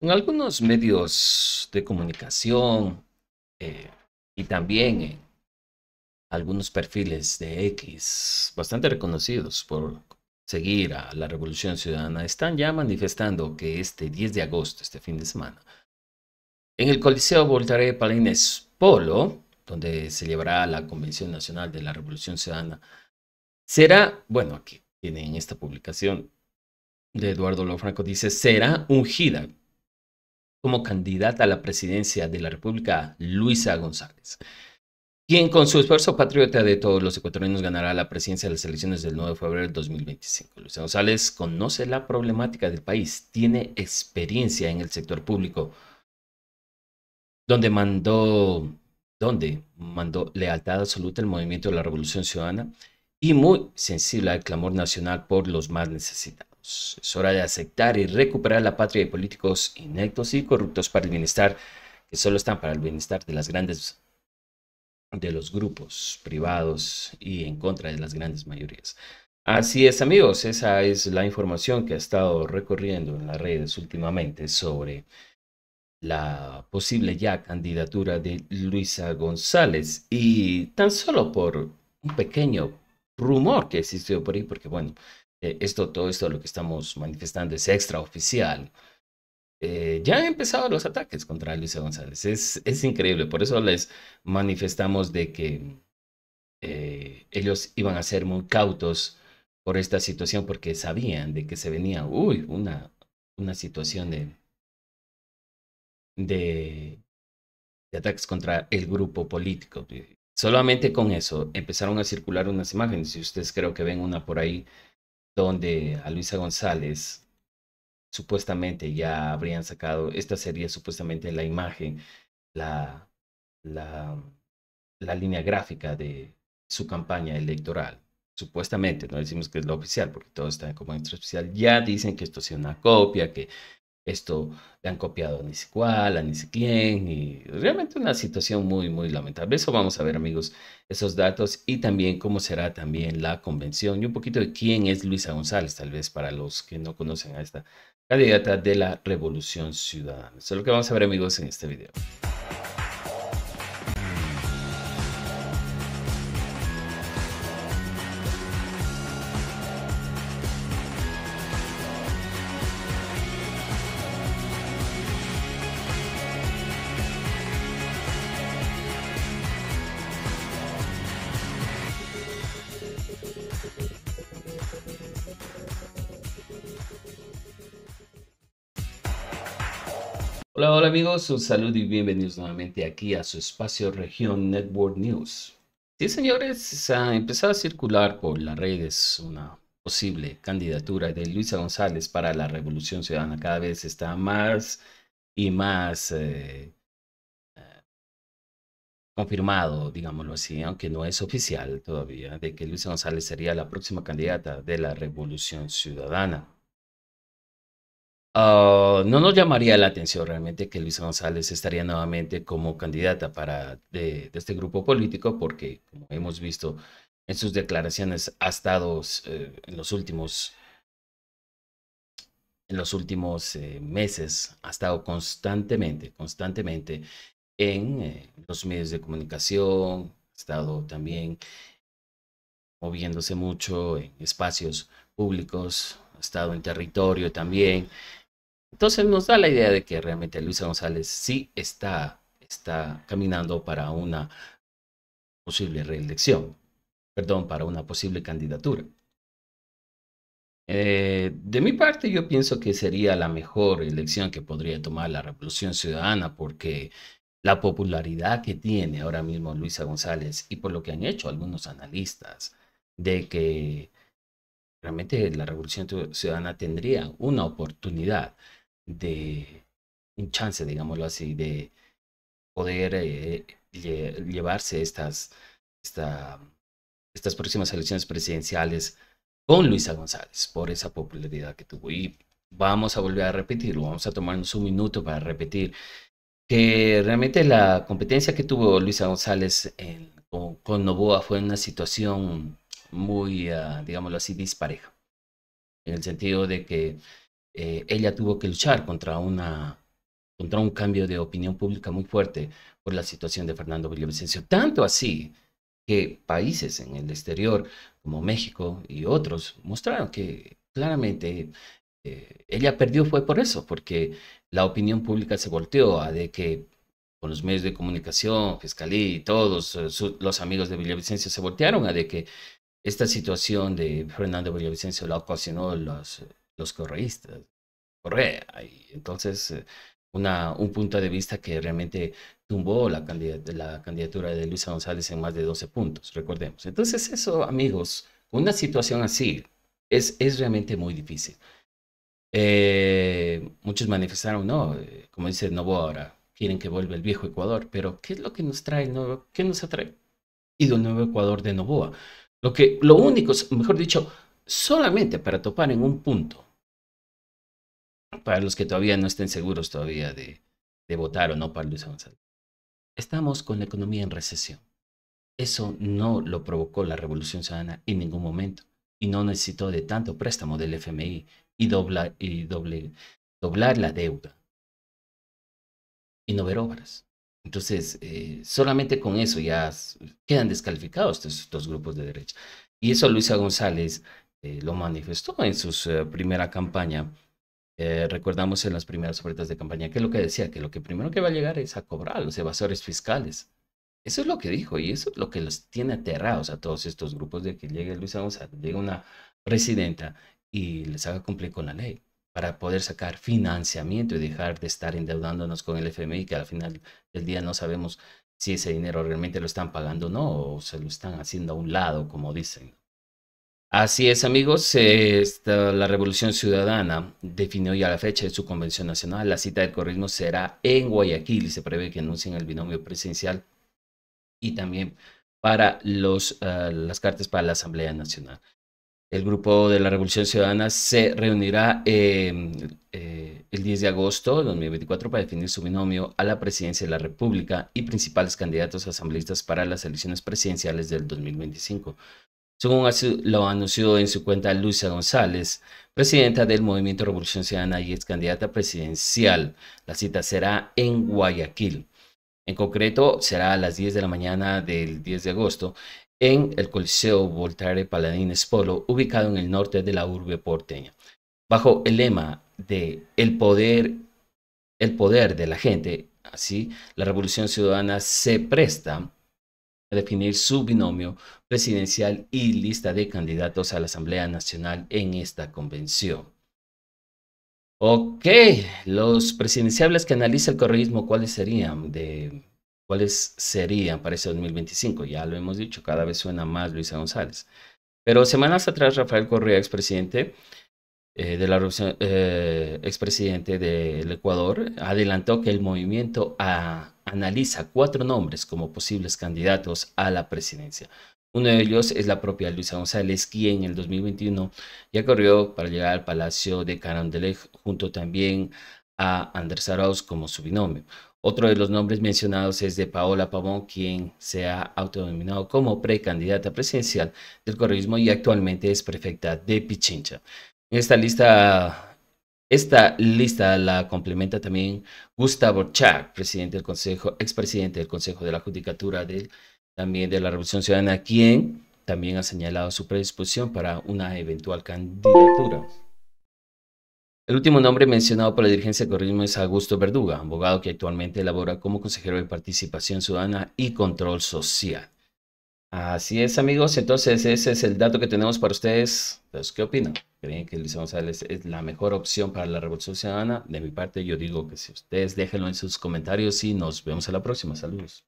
En algunos medios de comunicación eh, y también en algunos perfiles de X bastante reconocidos por seguir a la Revolución Ciudadana están ya manifestando que este 10 de agosto, este fin de semana, en el Coliseo Voltaire Palines Polo, donde se llevará la Convención Nacional de la Revolución Ciudadana, será, bueno, aquí tienen esta publicación de Eduardo Lofranco, dice, será ungida como candidata a la presidencia de la República Luisa González, quien con su esfuerzo patriota de todos los ecuatorianos ganará la presidencia de las elecciones del 9 de febrero del 2025. Luisa González conoce la problemática del país, tiene experiencia en el sector público, donde mandó, donde mandó lealtad absoluta al movimiento de la Revolución Ciudadana y muy sensible al clamor nacional por los más necesitados. Es hora de aceptar y recuperar la patria de políticos inectos y corruptos para el bienestar, que solo están para el bienestar de las grandes los grupos privados y en contra de las grandes mayorías. Así es amigos, esa es la información que ha estado recorriendo en las redes últimamente sobre la posible ya candidatura de Luisa González y tan solo por un pequeño rumor que existió por ahí, porque bueno, eh, esto, todo esto lo que estamos manifestando es extraoficial. Eh, ya han empezado los ataques contra Luisa González. Es, es increíble. Por eso les manifestamos de que eh, ellos iban a ser muy cautos por esta situación porque sabían de que se venía, uy, una, una situación de, de, de ataques contra el grupo político. Solamente con eso empezaron a circular unas imágenes. Si ustedes creo que ven una por ahí donde a Luisa González supuestamente ya habrían sacado, esta sería supuestamente la imagen, la, la, la línea gráfica de su campaña electoral. Supuestamente, no decimos que es la oficial, porque todo está como oficial. Ya dicen que esto es una copia, que esto le han copiado a ni sé a ni sé quién, y realmente una situación muy, muy lamentable. Eso vamos a ver, amigos, esos datos y también cómo será también la convención y un poquito de quién es Luisa González, tal vez para los que no conocen a esta candidata de la Revolución Ciudadana. Eso es lo que vamos a ver, amigos, en este video. Hola, hola amigos, un saludo y bienvenidos nuevamente aquí a su espacio Región Network News. Sí, señores, se ha empezado a circular por las redes una posible candidatura de Luisa González para la Revolución Ciudadana. Cada vez está más y más eh, eh, confirmado, digámoslo así, aunque no es oficial todavía, de que Luisa González sería la próxima candidata de la Revolución Ciudadana. Ah, no nos llamaría la atención realmente que Luis González estaría nuevamente como candidata para de, este grupo político, porque como hemos visto en sus declaraciones, ha estado eh, en los últimos, en los últimos eh, meses, ha estado constantemente, constantemente en eh, los medios de comunicación, ha estado también moviéndose mucho en espacios públicos, ha estado en territorio también. Entonces nos da la idea de que realmente Luisa González sí está, está caminando para una posible reelección, perdón, para una posible candidatura. Eh, de mi parte, yo pienso que sería la mejor elección que podría tomar la Revolución Ciudadana porque la popularidad que tiene ahora mismo Luisa González y por lo que han hecho algunos analistas de que realmente la Revolución Ciudadana tendría una oportunidad de un chance, digámoslo así, de poder eh, llevarse estas, estas próximas elecciones presidenciales con Luisa González por esa popularidad que tuvo. Y vamos a volver a repetirlo, vamos a tomarnos un minuto para repetir que realmente la competencia que tuvo Luisa González con, Noboa Novoa fue una situación muy, ah, digámoslo así, dispareja, en el sentido de que eh, ella tuvo que luchar contra, una, contra un cambio de opinión pública muy fuerte por la situación de Fernando Villavicencio. Tanto así que países en el exterior, como México y otros, mostraron que claramente eh, ella perdió fue por eso, porque la opinión pública se volteó a de que con los medios de comunicación, fiscalía y todos eh, los amigos de Villavicencio se voltearon a de que esta situación de Fernando Villavicencio la ocasionó los, los correístas, Correa. Y entonces, eh, un punto de vista que realmente tumbó la, candidatura de Luisa González en más de 12 puntos, recordemos. Entonces, eso, amigos, una situación así es, realmente muy difícil. Eh, muchos manifestaron, no, eh, como dice Novo ahora, quieren que vuelva el viejo Ecuador, pero ¿qué es lo que nos trae el nuevo, qué nos atrae? Y del nuevo Ecuador de Novoa? Lo que, lo único, mejor dicho, solamente para topar en un punto para los que todavía no estén seguros todavía de, de votar o no para Luis González. Estamos con la economía en recesión. Eso no lo provocó la Revolución Ciudadana en ningún momento y no necesitó de tanto préstamo del FMI y, doblar, y doble, doblar la deuda y no ver obras. Entonces, eh, solamente con eso ya quedan descalificados estos grupos de derecha. Y eso Luisa González eh, lo manifestó en su eh, primera campaña eh, recordamos en las primeras ofertas de campaña que lo que decía, que lo que primero que va a llegar es a cobrar a los evasores fiscales. Eso es lo que dijo y eso es lo que los tiene aterrados a todos estos grupos de que llegue Luis González, llegue una presidenta y les haga cumplir con la ley para poder sacar financiamiento y dejar de estar endeudándonos con el FMI, que al final del día no sabemos si ese dinero realmente lo están pagando o no, o se lo están haciendo a un lado, como dicen. Así es, amigos. la Revolución Ciudadana definió ya la fecha de su convención nacional. La cita del corrismo será en Guayaquil y se prevé que anuncien el binomio presidencial y también para los, ah, las cartas para la Asamblea Nacional. El grupo de la Revolución Ciudadana se reunirá em, eh, el 10 de agosto de 2024 para definir su binomio a la presidencia de la República y principales candidatos asambleístas para las elecciones presidenciales del 2025 según lo anunció en su cuenta Luisa González, presidenta del Movimiento Revolución Ciudadana y ex candidata presidencial. La cita será en Guayaquil. En concreto, será a las 10 de la mañana del 10 de agosto en el Coliseo Voltaire Paladines Polo, ubicado en el norte de la urbe porteña. Bajo el lema de El poder, el poder de la gente, así la Revolución Ciudadana se presta definir su binomio presidencial y lista de candidatos a la Asamblea Nacional en esta convención. Ok, los presidenciables que analiza el correísmo, ¿cuáles serían? De, ¿Cuáles serían para ese 2025? Ya lo hemos dicho, cada vez suena más Luisa González. Pero semanas atrás, Rafael Correa, expresidente eh, de la eh, expresidente del Ecuador, adelantó que el movimiento a analiza cuatro nombres como posibles candidatos a la presidencia. Uno de ellos es la propia Luisa González, quien en el 2021 ya corrió para llegar al Palacio de Carondelet junto también a Andrés Arauz como su binomio. Otro de los nombres mencionados es de Paola Pavón, quien se ha autodenominado como precandidata presidencial del correísmo y actualmente es prefecta de Pichincha. En esta lista esta lista la complementa también Gustavo Chak, presidente del Consejo, expresidente del Consejo de la Judicatura de, también de la Revolución Ciudadana, quien también ha señalado su predisposición para una eventual candidatura. El último nombre mencionado por la dirigencia de Corrismo es Augusto Verduga, abogado que actualmente labora como consejero de Participación Ciudadana y Control Social. Así es, amigos. Entonces, ese es el dato que tenemos para ustedes. ¿Qué opinan? creen que Luis González es la mejor opción para la Revolución Ciudadana, de mi parte yo digo que si ustedes déjenlo en sus comentarios y nos vemos a la próxima. Saludos.